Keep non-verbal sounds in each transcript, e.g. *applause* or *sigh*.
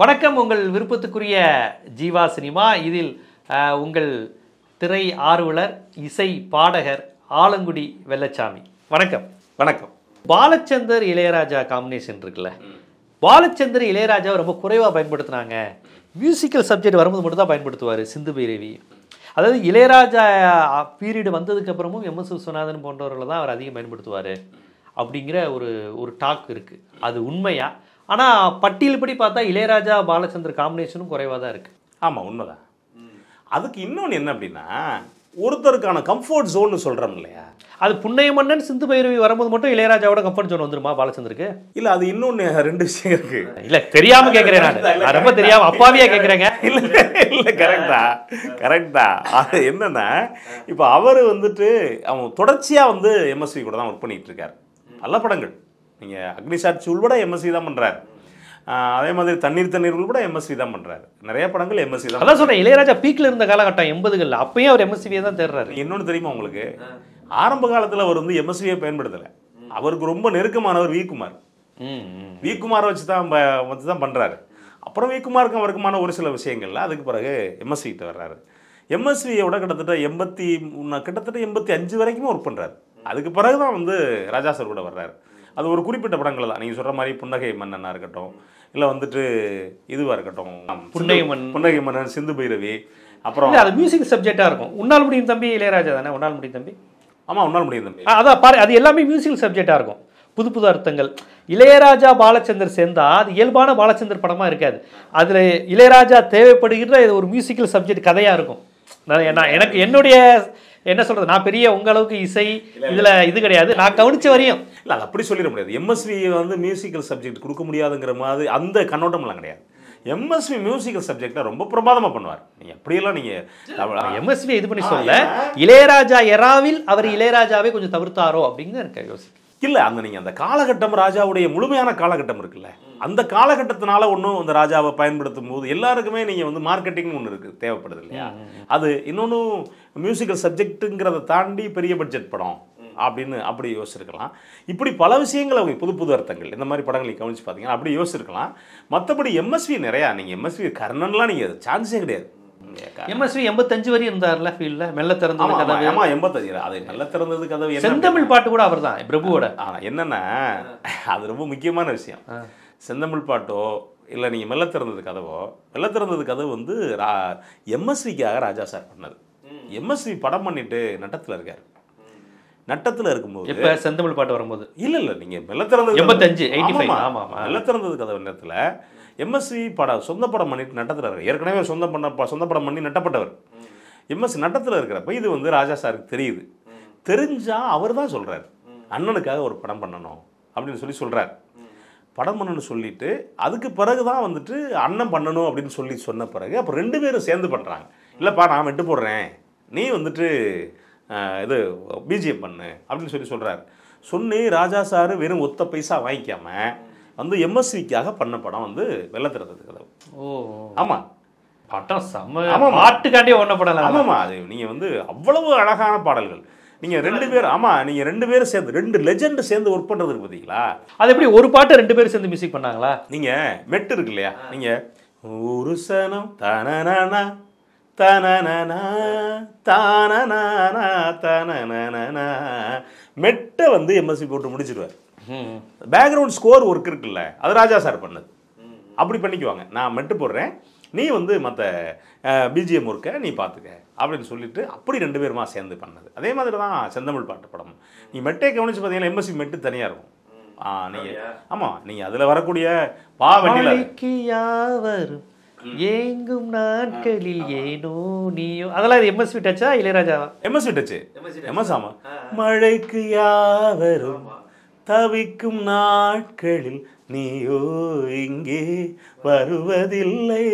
வணக்கம் உங்கள் விருப்பத்துக்குரிய ஜீவா சினிமா இதில் உங்கள் திரை ஆர்வலர் இசை பாடகர் ஆலங்குடி வெள்ளச்சாமி வணக்கம் வணக்கம் பாலச்சந்தர் இளையராஜா காம்பினேஷன் இருக்குல்ல பாலச்சந்தர் இளையராஜாவை ரொம்ப குறைவாக பயன்படுத்துனாங்க மியூசிக்கல் சப்ஜெக்ட் வரும்போது மட்டும் தான் பயன்படுத்துவார் சிந்து பைரவி அதாவது இளையராஜா பீரியடு வந்ததுக்கப்புறமும் எம் எஸ் விஸ்வநாதன் போன்றவர்களை தான் அவர் அதிகம் பயன்படுத்துவார் அப்படிங்கிற ஒரு ஒரு டாக் இருக்குது அது உண்மையாக ஆனால் பட்டியல் படி பார்த்தா இளையராஜா பாலச்சந்தர் காம்பினேஷனும் குறைவாக தான் இருக்குது ஆமாம் உண்மைதான் அதுக்கு இன்னொன்று என்ன அப்படின்னா ஒருத்தருக்கான கம்ஃபர்ட் ஜோன்னு சொல்கிறோம் இல்லையா அது புண்ணைய மன்னன் சிந்து பைரவி வரும்போது மட்டும் இளையராஜாவோட கம்ஃபர்ட் ஜோன் வந்துருமா பாலச்சந்தருக்கு இல்லை அது இன்னொன்று ரெண்டு விஷயம் இருக்கு இல்லை தெரியாமல் கேட்குறேன் நான் ரொம்ப தெரியாமல் அப்பாவியா கேட்குறேங்க இல்லை இல்லை கரெக்டா கரெக்டா அது என்னன்னா இப்போ அவர் வந்துட்டு அவன் தொடர்ச்சியாக வந்து எம்எஸ்வி கூட தான் ஒர்க் பண்ணிகிட்டு இருக்கார் நல்ல படங்கள் நீங்கள் அக்னிசாட்சி உள்பட எம்எஸ்சி தான் பண்ணுறாரு அதே மாதிரி தண்ணீர் தண்ணீர் உள்பட எம்எஸ்சி தான் பண்ணுறாரு நிறைய படங்கள் எம்எஸ்சி தான் அதான் சொல்கிறேன் இளையராஜா பீக்கில் இருந்த காலகட்டம் எண்பதுகளில் அப்பயும் அவர் எம்எஸ்சியை தான் தேர்றாரு இன்னொன்று தெரியுமா உங்களுக்கு ஆரம்ப காலத்தில் அவர் வந்து எம்எஸ்சியை பயன்படுத்தலை அவருக்கு ரொம்ப நெருக்கமானவர் விகுமார் விகுமாரை வச்சு தான் வச்சு தான் பண்ணுறாரு அப்புறம் விகுமாருக்கும் அவருக்குமான ஒரு சில விஷயங்கள்ல அதுக்கு பிறகு எம்எஸ்சி கிட்ட வர்றாரு எம்எஸ்சியோட கிட்டத்தட்ட எண்பத்தி கிட்டத்தட்ட எண்பத்தி அஞ்சு வரைக்கும் ஒர்க் பண்ணுறாரு அதுக்கு பிறகு தான் வந்து ராஜா சார் கூட வர்றாரு அது ஒரு குறிப்பிட்ட படங்கள் தான் நீங்கள் சொல்கிற மாதிரி புன்னகை மன்னனாக இருக்கட்டும் இல்லை வந்துட்டு இதுவாக இருக்கட்டும் புன்னகை மன் புன்னகை மன்னன் சிந்து பைரவி அப்புறம் அது மியூசிக் சப்ஜெக்டாக இருக்கும் உன்னால் முடியும் தம்பி இளையராஜா தானே உன்னால் முடியும் தம்பி ஆமாம் உன்னால் முடியும் தம்பி அதான் பாரு அது எல்லாமே மியூசிக் சப்ஜெக்டாக இருக்கும் புது புது அர்த்தங்கள் இளையராஜா பாலச்சந்தர் சேர்ந்தால் அது இயல்பான பாலச்சந்தர் படமாக இருக்காது அதில் இளையராஜா தேவைப்படுகிற ஒரு மியூசிக்கல் சப்ஜெக்ட் கதையாக இருக்கும் நான் எனக்கு என்னுடைய என்ன சொல்றது நான் பெரிய உங்களுக்கு இசை இதுல இது கிடையாது நான் கவனிச்ச வரையும் இல்ல அப்படி சொல்லிட முடியாது எம்எஸ்வி வந்து மியூசிக்கல் சப்ஜெக்ட் கொடுக்க முடியாதுங்கிற மாதிரி அந்த எல்லாம் கிடையாது எம்எஸ்வி மியூசிக்கல் சப்ஜெக்ட்ல ரொம்ப பிரமாதமா பண்ணுவார் நீங்கள் அப்படியெல்லாம் நீங்கள் எம்எஸ்வி இது பண்ணி சொல்ல இளையராஜா எராவில் அவர் இளையராஜாவே கொஞ்சம் தவிர்த்தாரோ அப்படிங்கிற எனக்கு இல்லை அந்த நீங்கள் அந்த காலகட்டம் ராஜாவுடைய முழுமையான காலகட்டம் இருக்குல்ல அந்த காலகட்டத்தினால ஒன்றும் அந்த ராஜாவை பயன்படுத்தும் போது எல்லாருக்குமே நீங்கள் வந்து மார்க்கெட்டிங் ஒன்று இருக்குது தேவைப்படுது இல்லையா அது இன்னொன்னு மியூசிக்கல் சப்ஜெக்ட்டுங்கிறத தாண்டி பெரிய பட்ஜெட் படம் அப்படின்னு அப்படி யோசிச்சிருக்கலாம் இப்படி பல விஷயங்கள் அவங்க புது புது அர்த்தங்கள் இந்த மாதிரி படங்களை கவனித்து பார்த்தீங்கன்னா அப்படி யோசிச்சிருக்கலாம் மற்றபடி எம்எஸ்வி நிறையா நீங்கள் எம்எஸ்வி கர்ணன்லாம் நீங்கள் சான்ஸே கிடையாது எம்எஸ்வி எண்பத்தஞ்சு வரையும் இருந்தார்ல ஃபீல்ட்ல மெல்ல திறந்த கதவு ஆமா எண்பத்தஞ்சு அது மெல்ல திறந்தது கதவு செந்தமிழ் பாட்டு கூட அவர் தான் பிரபுவோட ஆனால் என்னென்ன அது ரொம்ப முக்கியமான விஷயம் செந்தமிழ் பாட்டோ இல்லை நீங்கள் மெல்ல திறந்தது கதவோ மெல்ல திறந்தது கதவு வந்து ரா எம்எஸ்விக்காக ராஜா சார் பண்ணார் எம்எஸ்வி படம் பண்ணிட்டு நட்டத்தில் இருக்கார் நட்டத்தில் இருக்கும்போது இப்போ செந்தமிழ் பாட்டு வரும்போது இல்லை இல்லை நீங்கள் மெல்ல திறந்தது எண்பத்தஞ்சு ஆமாம் ஆமாம் மெல்ல திறந்தது கதவு நேரத்தில் எம்எஸ்சி படம் சொந்த படம் பண்ணிட்டு நட்டத்தில் இருக்கார் ஏற்கனவே சொந்த பண்ண சொந்த படம் பண்ணி நட்டப்பட்டவர் எம்எஸ்சி நட்டத்தில் இருக்கிறப்ப இது வந்து ராஜா சாருக்கு தெரியுது தெரிஞ்சால் அவர் தான் சொல்கிறார் அண்ணனுக்காக ஒரு படம் பண்ணணும் அப்படின்னு சொல்லி சொல்கிறார் படம் பண்ணணும்னு சொல்லிட்டு அதுக்கு பிறகு தான் வந்துட்டு அண்ணன் பண்ணணும் அப்படின்னு சொல்லி சொன்ன பிறகு அப்போ ரெண்டு பேரும் சேர்ந்து பண்ணுறாங்க இல்லைப்பா நான் விட்டு போடுறேன் நீ வந்துட்டு இது பிஜிஎம் பண்ணு அப்படின்னு சொல்லி சொல்கிறாரு சொன்னி ராஜா சார் வெறும் ஒத்த பைசா வாங்கிக்காம வந்து எம்எஸ்சிக்காக பண்ண படம் வந்து வெள்ளத்திறத்துக்கு கதை ஓ ஆமாம் படம் செம்ம ஆமாம் பாட்டுக்காண்டே ஒன்ன படம் ஆமாம் அது நீங்கள் வந்து அவ்வளவு அழகான பாடல்கள் நீங்கள் ரெண்டு பேர் ஆமாம் நீங்கள் ரெண்டு பேரும் சேர்ந்து ரெண்டு லெஜெண்டு சேர்ந்து ஒர்க் பண்ணுறதுக்கு பார்த்தீங்களா அது எப்படி ஒரு பாட்டை ரெண்டு பேரும் சேர்ந்து மியூசிக் பண்ணாங்களா நீங்கள் மெட்டு இருக்கு இல்லையா நீங்கள் ஒரு சனம் தானா தனனா தானனா தனனா மெட்டை வந்து எம்எஸ்சி போட்டு முடிச்சிருவார் பேக்ரவுண்ட் ஸ்கோர் ஒர்க் இருக்குல்ல அது ராஜா சார் பண்ணது அப்படி பண்ணிக்குவாங்க நான் மெட்டு போடுறேன் நீ வந்து மற்ற பிஜிஎம் ஒர்க்கை நீ பார்த்துக்க அப்படின்னு சொல்லிட்டு அப்படி ரெண்டு பேருமா சேர்ந்து பண்ணது அதே மாதிரி தான் செந்தமிழ் பாட்டு படம் நீ மெட்டே கவனிச்சு பார்த்தீங்கன்னா எம்எஸ்சி மெட்டு தனியாக இருக்கும் ஆ நீங்கள் ஆமாம் நீங்கள் அதில் வரக்கூடிய பா வண்டியில் ஏங்கும் நாட்களில் ஏனோ நீயோ அதெல்லாம் எம்எஸ்வி டச்சா இளையராஜா எம்எஸ்வி டச்சு எம்எஸ் ஆமா மழைக்கு யாவரும் தவிக்கும் நாட்களில் நீயோ இங்கே வருவதில்லை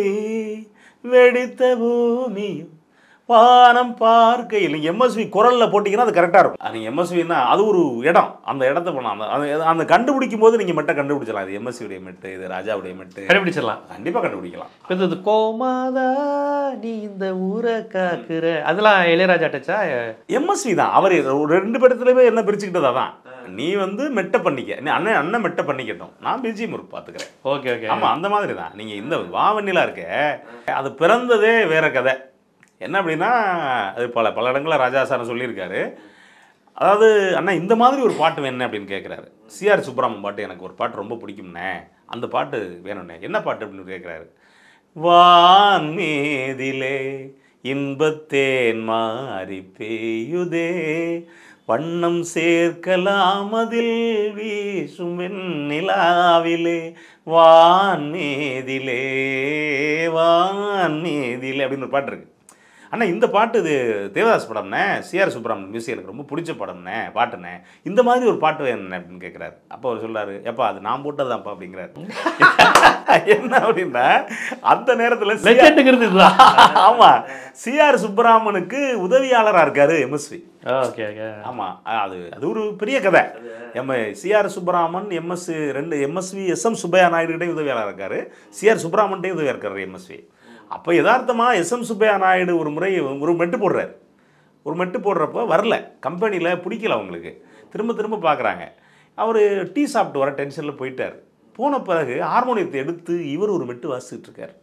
வெடித்த பூமியும் பானம் பார்க்கையில் நீங்கள் எம்எஸ்வி குரலில் போட்டிங்கன்னா அது கரெக்டாக இருக்கும் நீங்கள் எம்எஸ்வின்னா அது ஒரு இடம் அந்த இடத்த போனால் அந்த அந்த கண்டுபிடிக்கும் போது நீங்கள் மெட்டை கண்டுபிடிச்சலாம் இது எம்எஸ்வியுடைய மெட்டு இது ராஜாவுடைய மெட்டு கண்டுபிடிச்சிடலாம் கண்டிப்பாக கண்டுபிடிக்கலாம் இப்போ இந்த கோமாதா நீ இந்த ஊரை காக்குற அதெல்லாம் இளையராஜா டச்சா எம்எஸ்வி தான் அவர் ரெண்டு பேர்த்துலையுமே என்ன பிரிச்சுக்கிட்டதா தான் நீ வந்து மெட்ட பண்ணிக்க நீ அண்ணன் அண்ணன் மெட்ட பண்ணிக்கட்டும் நான் பிஜி ஒர்க் பார்த்துக்கிறேன் ஓகே ஓகே ஆமாம் அந்த மாதிரி தான் நீங்கள் இந்த வாவண்ணிலாம் இருக்க அது பிறந்ததே வேற கதை என்ன அப்படின்னா அது பல பல இடங்களில் ராஜா சார் சொல்லியிருக்காரு அதாவது அண்ணா இந்த மாதிரி ஒரு பாட்டு வேணும் அப்படின்னு கேட்குறாரு சிஆர் சுப்ரமணியம் பாட்டு எனக்கு ஒரு பாட்டு ரொம்ப பிடிக்கும்ண்ணே அந்த பாட்டு வேணும்னே என்ன பாட்டு அப்படின்னு கேட்குறாரு மேதிலே இன்பத்தேன் மாறி பேயுதே வண்ணம் சேர்க்கலாம் அதில் வீசும் நிலாவிலே வான் மீதிலே அப்படின்னு ஒரு பாட்டு இருக்கு ஆனால் இந்த பாட்டு இது தேவதாஸ் படம்னே சிஆர் சுப்பிரமணியன் மியூசிக் எனக்கு ரொம்ப பிடிச்ச படம்னே பாட்டுண்ணே இந்த மாதிரி ஒரு பாட்டு வேணும் அப்படின்னு கேட்குறாரு அப்போ அவர் சொல்கிறாரு எப்பா அது நான் போட்டதுதான்ப்பா அப்படிங்கிறாரு *laughs* என்ன அப்படின்னா அந்த நேரத்தில் ஆமாம் சிஆர் சுப்பராமனுக்கு உதவியாளராக இருக்காரு எம்எஸ்வி ஓகே ஆமாம் அது அது ஒரு பெரிய கதை எம் சிஆர் சுப்பராமன் எம்எஸ் ரெண்டு எம்எஸ்வி எஸ் எம் சுப்பையா நாயுடுகிட்டே உதவியாளராக இருக்காரு சிஆர் சுப்பராமன்கிட்டே உதவியாக இருக்காரு எம்எஸ்வி அப்போ யதார்த்தமாக எஸ் எம் சுப்பையா நாயுடு ஒரு முறை ஒரு மெட்டு போடுறாரு ஒரு மெட்டு போடுறப்ப வரல கம்பெனியில் பிடிக்கல அவங்களுக்கு திரும்ப திரும்ப பார்க்குறாங்க அவர் டீ சாப்பிட்டு வர டென்ஷனில் போயிட்டார் போன பிறகு ஹார்மோனியத்தை எடுத்து இவர் ஒரு மெட்டு வாசிச்சுட்டு இருக்கார்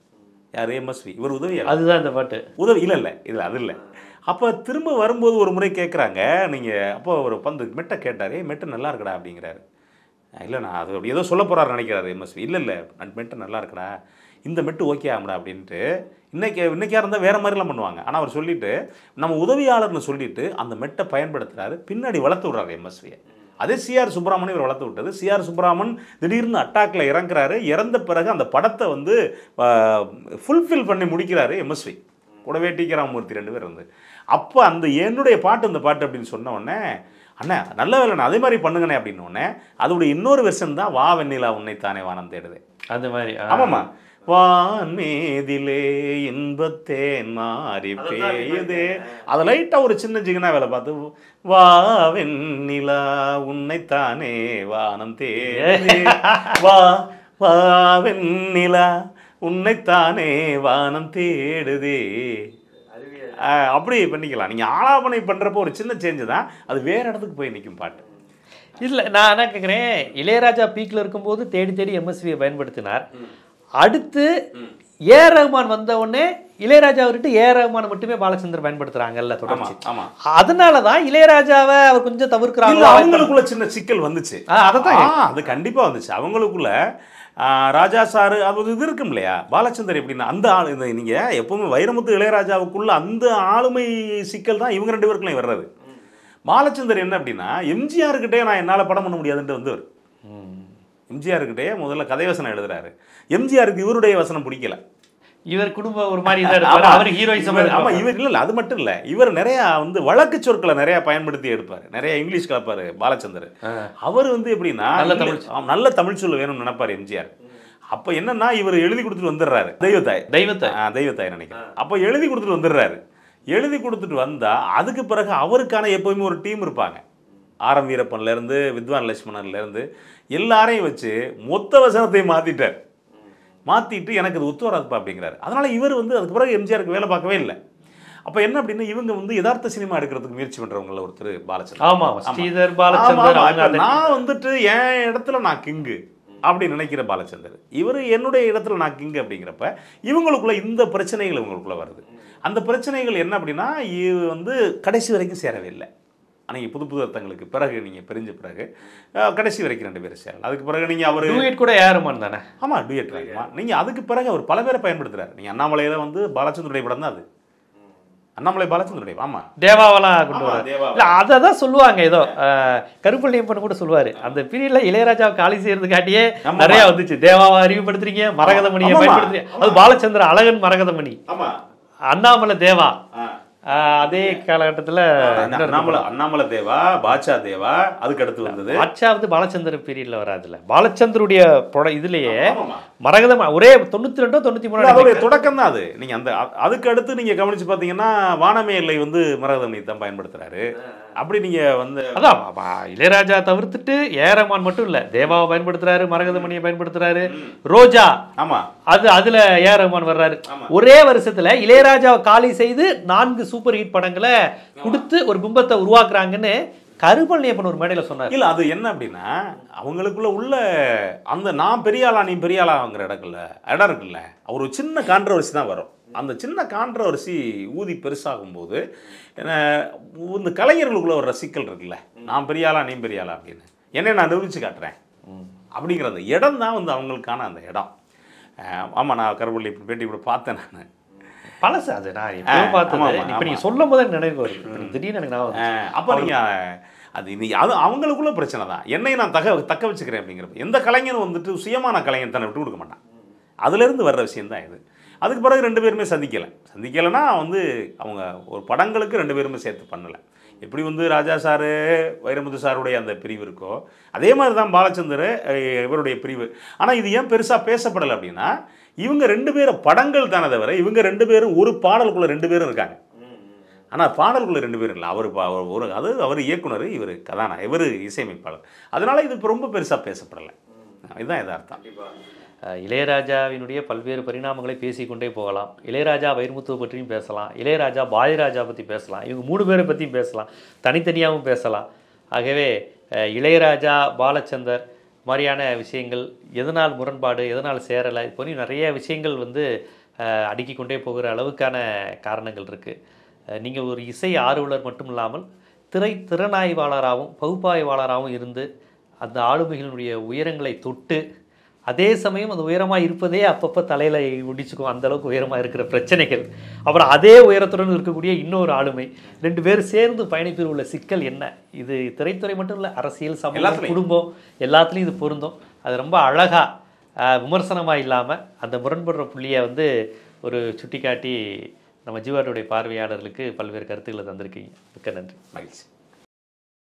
யார் எம்எஸ்வி இவர் உதவி அதுதான் இந்த பாட்டு உதவி இல்லை இல்லை இல்லை அது இல்லை அப்போ திரும்ப வரும்போது ஒரு முறை கேட்குறாங்க நீங்கள் அப்போ ஒரு பந்து மெட்டை கேட்டார் மெட்டை நல்லா இருக்கடா அப்படிங்கிறாரு இல்லை நான் அது அப்படி ஏதோ சொல்ல போகிறாரு நினைக்கிறாரு எம்எஸ்வி இல்லை இல்லை மெட்டை நல்லா இருக்கடா இந்த மெட்டு ஓகே ஆகும்டா அப்படின்ட்டு இன்றைக்கி இன்றைக்கியாக இருந்தால் வேறு மாதிரிலாம் பண்ணுவாங்க ஆனால் அவர் சொல்லிவிட்டு நம்ம உதவியாளர்னு சொல்லிவிட்டு அந்த மெட்டை பயன்படுத்துகிறாரு பின்னாடி வளர்த்து விட்றாரு எம்எஸ்வியை அதே சிஆர் சுப்பிரமணியம் இவர் வளர்த்து விட்டது சிஆர் சுப்ராமன் திடீர்னு அட்டாக்ல இறங்குறாரு இறந்த பிறகு அந்த படத்தை வந்து ஃபுல்ஃபில் பண்ணி முடிக்கிறாரு எம்எஸ்வி கூடவே டி ராமூர்த்தி ரெண்டு பேர் வந்து அப்போ அந்த என்னுடைய பாட்டு அந்த பாட்டு அப்படின்னு சொன்ன உடனே அண்ணா நல்ல நான் அதே மாதிரி பண்ணுங்கண்ணே அப்படின்னு அதோடைய இன்னொரு வெர்ஷன் தான் வா வெண்ணிலா உன்னை தானே வானம் தேடுது அது மாதிரி ஆமாம்மா வான்மேதிலே இன்பத்தேன் மாறி பேயுதே அதை லைட்டா ஒரு சின்ன ஜிகனா வேலை பார்த்து வா வெண்ணிலா உன்னைத்தானே வானம் தே வா வா வெண்ணிலா உன்னைத்தானே வானம் தேடுதே அப்படி பண்ணிக்கலாம் நீங்கள் ஆலாபனை பண்ணுறப்போ ஒரு சின்ன சேஞ்சு தான் அது வேறு இடத்துக்கு போய் நிற்கும் பாட்டு இல்லை நான் என்ன கேட்குறேன் இளையராஜா பீக்கில் இருக்கும்போது தேடி தேடி எம்எஸ்வியை பயன்படுத்தினார் அடுத்து ஏ ரகுமான் வந்த உடனே இளையராஜா அவர்கிட்ட ஏ ரகுமான மட்டுமே பாலச்சந்தர் பயன்படுத்துறாங்கல்ல தொடர்ச்சி அதனால தான் இளையராஜாவை அவர் கொஞ்சம் தவிர்க்கிறாங்க அவங்களுக்குள்ள சின்ன சிக்கல் வந்துச்சு அதான் அது கண்டிப்பாக வந்துச்சு அவங்களுக்குள்ள ராஜா சாரு அது இது இருக்கும் இல்லையா பாலச்சந்தர் எப்படின்னா அந்த ஆள் நீங்கள் எப்பவுமே வைரமுத்து இளையராஜாவுக்குள்ள அந்த ஆளுமை சிக்கல் தான் இவங்க ரெண்டு பேருக்குள்ளே வர்றது பாலச்சந்தர் என்ன அப்படின்னா எம்ஜிஆர்கிட்டே நான் என்னால் படம் பண்ண முடியாதுன்ட்டு வந்து எம்ஜிஆருக்கிட்டே முதல்ல கதை வசனம் எழுதுறாரு எம்ஜிஆருக்கு இவருடைய வசனம் பிடிக்கல இவர் குடும்ப ஒரு மாதிரி அவர் ஹீரோயிசம் ஆமாம் இவர் இல்லை அது மட்டும் இல்லை இவர் நிறையா வந்து வழக்கு சொற்களை நிறையா பயன்படுத்தி எடுப்பார் நிறைய இங்கிலீஷ் கலப்பார் பாலச்சந்தர் அவர் வந்து எப்படின்னா நல்ல தமிழ் சொல்ல வேணும்னு நினைப்பார் எம்ஜிஆர் அப்போ என்னன்னா இவர் எழுதி கொடுத்துட்டு வந்துடுறாரு தெய்வத்தாய் தெய்வத்தாய் ஆ தெய்வத்தாய் நினைக்கிறேன் அப்போ எழுதி கொடுத்துட்டு வந்துடுறாரு எழுதி கொடுத்துட்டு வந்தால் அதுக்கு பிறகு அவருக்கான எப்போயுமே ஒரு டீம் இருப்பாங்க ஆரம் வீரப்பன்லேருந்து வித்வான் லட்சுமணன்லேருந்து எல்லாரையும் வச்சு மொத்த வசனத்தை மாற்றிட்டார் மாற்றிட்டு எனக்கு அது ஒத்து வராதுப்பா அப்படிங்கிறாரு அதனால் இவர் வந்து அதுக்கு பிறகு எம்ஜிஆருக்கு வேலை பார்க்கவே இல்லை அப்போ என்ன அப்படின்னா இவங்க வந்து யதார்த்த சினிமா எடுக்கிறதுக்கு முயற்சி பண்ணுறவங்கள ஒருத்தர் பாலச்சந்திரன் ஆமாம் ஸ்ரீதர் பாலச்சந்திரன் நான் வந்துட்டு என் இடத்துல நான் கிங்கு அப்படி நினைக்கிற பாலச்சந்தர் இவர் என்னுடைய இடத்துல நான் கிங்கு அப்படிங்கிறப்ப இவங்களுக்குள்ள இந்த பிரச்சனைகள் இவங்களுக்குள்ள வருது அந்த பிரச்சனைகள் என்ன அப்படின்னா இது வந்து கடைசி வரைக்கும் சேரவே இல்லை அன்றைக்கி புது புது அர்த்தங்களுக்கு பிறகு நீங்கள் பிரிஞ்ச பிறகு கடைசி வரைக்கும் ரெண்டு பேரும் அதுக்கு பிறகு நீங்கள் அவர் டூயட் கூட ஏறுமான் தானே ஆமாம் டூயட் நீங்கள் அதுக்கு பிறகு அவர் பல பேரை பயன்படுத்துகிறார் நீங்கள் அண்ணாமலையில் வந்து பாலச்சந்திரனுடைய படம் தான் அது அண்ணாமலை பாலச்சந்திரனுடைய ஆமாம் தேவாவெல்லாம் கொண்டு இல்லை அதை தான் சொல்லுவாங்க ஏதோ கருப்பள்ளியம்பன் கூட சொல்லுவார் அந்த பீரியடில் இளையராஜாவை காலி காட்டியே நிறையா வந்துச்சு தேவாவை அறிவுப்படுத்துறீங்க மரகதமணியை பயன்படுத்துறீங்க அது பாலச்சந்திர அழகன் மரகதமணி அண்ணாமலை தேவா அதே காலகட்டத்தில் அண்ணாமலை அண்ணாமலை தேவா பாட்சா தேவா அதுக்கு அடுத்து வந்தது பாட்சா வந்து பாலச்சந்திர பீரியடில் வராதுல பாலச்சந்தருடைய புட இதுலேயே மரகதம் ஒரே தொண்ணூற்றி ரெண்டோ தொண்ணூற்றி மூணு அதோடைய தொடக்கம் தான் அது நீங்கள் அந்த அதுக்கு அடுத்து நீங்கள் கவனித்து பார்த்தீங்கன்னா வானமே எல்லை வந்து மரகதம் தான் பயன்படுத்துகிறாரு அப்படி நீங்க வந்து அதான் இளையராஜா தவிர்த்துட்டு ஏரமான் மட்டும் இல்லை தேவாவை பயன்படுத்துறாரு மரகதமணியை பயன்படுத்துறாரு ரோஜா ஆமாம் அது அதில் ஏரமான் வர்றாரு ஒரே வருஷத்தில் இளையராஜாவை காலி செய்து நான்கு சூப்பர் ஹிட் படங்களை கொடுத்து ஒரு பிம்பத்தை உருவாக்குறாங்கன்னு கருப்பழனியப்பன் ஒரு மேடையில் சொன்னார் இல்லை அது என்ன அப்படின்னா அவங்களுக்குள்ள உள்ள அந்த நான் பெரியாளா நீ பெரியாளாங்கிற இடக்குல்ல இடம் இருக்குல்ல அவர் ஒரு சின்ன கான்ட்ரவர்சி தான் வரும் அந்த சின்ன கான்ட்ரவர்சி ஊதி பெருசாகும் போது இந்த கலைஞர்களுக்குள்ள ஒரு ரசிக்கல் இருக்குல்ல நான் பெரியாளா நீ பெரியாளா அப்படின்னு என்னை நான் நிரூபித்து காட்டுறேன் அப்படிங்கிற அந்த இடம் தான் வந்து அவங்களுக்கான அந்த இடம் ஆமாம் நான் கருவள்ளி பேட்டி கூட பார்த்தேன் நான் பழசு அது நான் பார்த்தேன் இப்போ நீங்கள் சொல்லும் போதே நினைவு திடீர்னு எனக்கு நான் அப்போ நீங்கள் அது நீ அது அவங்களுக்குள்ள பிரச்சனை தான் என்னை நான் தக தக்க வச்சுக்கிறேன் அப்படிங்கிறப்ப எந்த கலைஞரும் வந்துட்டு சுயமான கலைஞர் தன்னை விட்டு கொடுக்க மாட்டான் அதுலேருந்து வர்ற தான் இது அதுக்கு பிறகு ரெண்டு பேருமே சந்திக்கலை சந்திக்கலைன்னா வந்து அவங்க ஒரு படங்களுக்கு ரெண்டு பேருமே சேர்த்து பண்ணலை எப்படி வந்து ராஜா சாரு வைரமுத்து சாருடைய அந்த பிரிவு இருக்கோ அதே மாதிரி தான் பாலச்சந்தர் இவருடைய பிரிவு ஆனால் இது ஏன் பெருசாக பேசப்படலை அப்படின்னா இவங்க ரெண்டு பேரும் படங்கள் தானே தவிர இவங்க ரெண்டு பேரும் ஒரு பாடலுக்குள்ளே ரெண்டு பேரும் இருக்காங்க ஆனால் பாடல்கள் ரெண்டு பேரும் இல்லை அவர் ஒரு அது அவர் இயக்குனர் இவர் கதானா இவர் இசையமைப்பாளர் அதனால் இது ரொம்ப பெருசாக பேசப்படலை இதுதான் எதார்த்தம் இளையராஜாவினுடைய பல்வேறு பரிணாமங்களை பேசிக்கொண்டே போகலாம் இளையராஜா வைர்முத்துவை பற்றியும் பேசலாம் இளையராஜா பாலிராஜா பற்றி பேசலாம் இவங்க மூணு பேரை பற்றியும் பேசலாம் தனித்தனியாகவும் பேசலாம் ஆகவே இளையராஜா பாலச்சந்தர் மாதிரியான விஷயங்கள் எதனால் முரண்பாடு எதனால் சேரலை இது இப்போ நிறைய விஷயங்கள் வந்து அடுக்கி கொண்டே போகிற அளவுக்கான காரணங்கள் இருக்குது நீங்கள் ஒரு இசை ஆர்வலர் மட்டும் இல்லாமல் திரை திறனாய்வாளராகவும் பகுப்பாய்வாளராகவும் இருந்து அந்த ஆளுமைகளினுடைய உயரங்களை தொட்டு அதே சமயம் அது உயரமாக இருப்பதே அப்பப்போ தலையில் முடிச்சுக்கும் அந்தளவுக்கு உயரமாக இருக்கிற பிரச்சனைகள் அப்புறம் அதே உயரத்துடன் இருக்கக்கூடிய இன்னொரு ஆளுமை ரெண்டு பேர் சேர்ந்து பயணிப்பில் உள்ள சிக்கல் என்ன இது திரைத்துறை மட்டும் இல்லை அரசியல் சமூக குடும்பம் எல்லாத்துலேயும் இது பொருந்தும் அது ரொம்ப அழகாக விமர்சனமாக இல்லாமல் அந்த முரண்படுற புள்ளியை வந்து ஒரு சுட்டி காட்டி நம்ம ஜீவாட்டுடைய பார்வையாளர்களுக்கு பல்வேறு கருத்துக்களை தந்திருக்கீங்க மிக்க நன்றி மகிழ்ச்சி